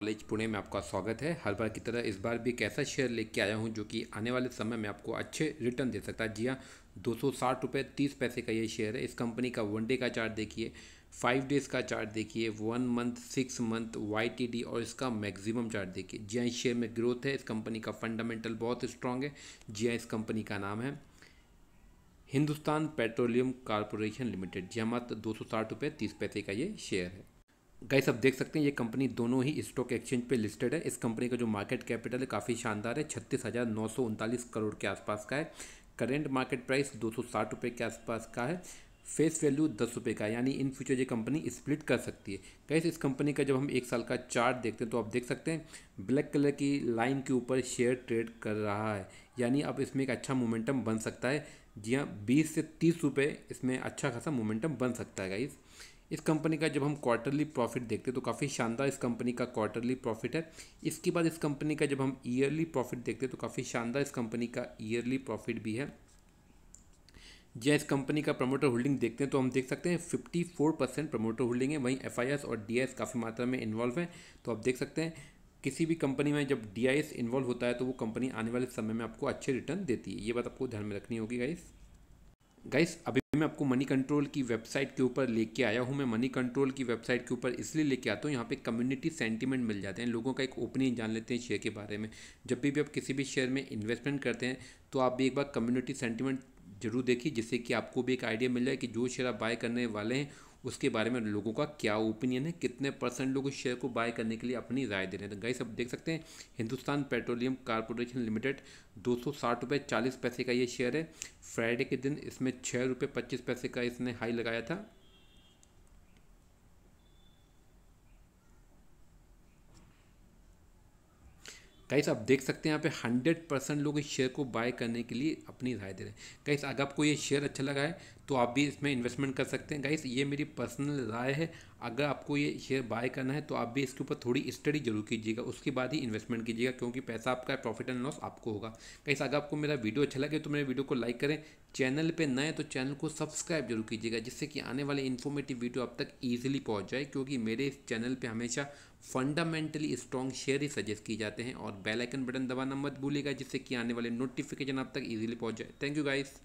college Pune में आपका स्वागत है हर बार की तरह इस बार भी एक ऐसा शेयर लेके आया हूँ जो कि आने वाले समय में आपको अच्छे रिटर्न दे सकता है जी हाँ दो सौ साठ रुपये तीस पैसे का ये शेयर है इस कंपनी का वन डे का चार्ट देखिए फाइव डेज का चार्ट देखिए one month six month Y और इसका मैक्सिमम चार्ट देखिए जी हाँ इस शेयर में ग्रोथ है इस कंपनी का फंडामेंटल बहुत स्ट्रांग है जी हाँ इस कंपनी का नाम है हिंदुस्तान पेट्रोलियम कॉरपोरेशन लिमिटेड जी हाँ मात्र दो सौ साठ रुपये तीस पैसे का ये शेयर है गाइस आप देख सकते हैं ये कंपनी दोनों ही स्टॉक एक्सचेंज पे लिस्टेड है इस कंपनी का जो मार्केट कैपिटल है काफ़ी शानदार है छत्तीस हज़ार नौ सौ उनतालीस करोड़ के आसपास का है करेंट मार्केट प्राइस दो सौ साठ रुपये के आसपास का है फेस वैल्यू दस रुपये का यानी इन फ्यूचर ये कंपनी स्प्लिट कर सकती है गैस इस कंपनी का जब हम एक साल का चार्ट देखते हैं तो आप देख सकते हैं ब्लैक कलर की लाइन के ऊपर शेयर ट्रेड कर रहा है यानी अब इसमें एक अच्छा मोमेंटम बन सकता है जी हाँ बीस से तीस रुपये इसमें अच्छा खासा मोमेंटम बन सकता है गाइस इस कंपनी का जब हम क्वार्टरली प्रॉफिट देखते हैं तो काफ़ी शानदार इस कंपनी का क्वार्टरली प्रॉफिट है इसके बाद इस कंपनी का जब हम ईयरली प्रॉफिट देखते हैं तो काफ़ी शानदार इस कंपनी का ईयरली प्रॉफिट भी है जय इस कंपनी का प्रमोटर होल्डिंग देखते हैं तो हम देख सकते हैं fifty four percent promoter holding है वहीं एफ और डी काफ़ी मात्रा में इन्वॉल्व है तो आप देख सकते हैं किसी भी कंपनी में जब डी इन्वॉल्व होता है तो वो कंपनी आने वाले समय में आपको अच्छे रिटर्न देती है ये बात आपको ध्यान में रखनी होगी गाइस गाइस अभी मैं आपको मनी कंट्रोल की वेबसाइट के ऊपर लेके आया हूँ मैं मनी कंट्रोल की वेबसाइट के ऊपर इसलिए लेके आता हूँ यहाँ पे कम्युनिटी सेंटीमेंट मिल जाते हैं लोगों का एक ओपिनियन जान लेते हैं शेयर के बारे में जब भी, भी आप किसी भी शेयर में इन्वेस्टमेंट करते हैं तो आप भी एक बार कम्युनिटी सेंटीमेंट ज़रूर देखिए जिससे कि आपको भी एक आइडिया मिल जाए कि जो शेयर आप बाय करने वाले हैं उसके बारे में लोगों का क्या ओपिनियन है कितने परसेंट लोग इस शेयर को बाय करने के लिए अपनी राय दे रहे हैं तो गाइस आप देख सकते हैं हिंदुस्तान पेट्रोलियम कॉरपोरेशन लिमिटेड दो सौ साठ रुपये चालीस पैसे का ये शेयर है फ्राइडे के दिन इसमें छः रुपये पच्चीस पैसे का इसने हाई लगाया था गाइस आप देख सकते हैं यहाँ पे हंड्रेड परसेंट लोग इस शेयर को बाय करने के लिए अपनी राय दे रहे हैं गाइस अगर आपको ये शेयर अच्छा लगा है तो आप भी इसमें इन्वेस्टमेंट कर सकते हैं गाइस ये मेरी पर्सनल राय है अगर आपको ये शेयर बाय करना है तो आप भी इसके ऊपर थोड़ी स्टडी जरूर कीजिएगा उसके बाद ही इन्वेस्टमेंट कीजिएगा क्योंकि पैसा आपका प्रॉफिट एंड लॉस आपको होगा कैसे अगर आपको मेरा वीडियो अच्छा लगे तो मेरे वीडियो को लाइक करें चैनल पर नए तो चैनल को सब्सक्राइब जरूर कीजिएगा जिससे कि आने वाले इन्फॉर्मेटिव वीडियो आप तक ईजिली पहुँच जाए क्योंकि मेरे इस चैनल पर हमेशा फंडामेंटली स्ट्रॉन्ग शेयर ही सजेस्ट किए जाते हैं और बेलाइकन बटन दबाना मत भूलिएगा जिससे कि आने वाले नोटिफिकेशन आप तक ईजिली पहुँच जाए थैंक यू गाइज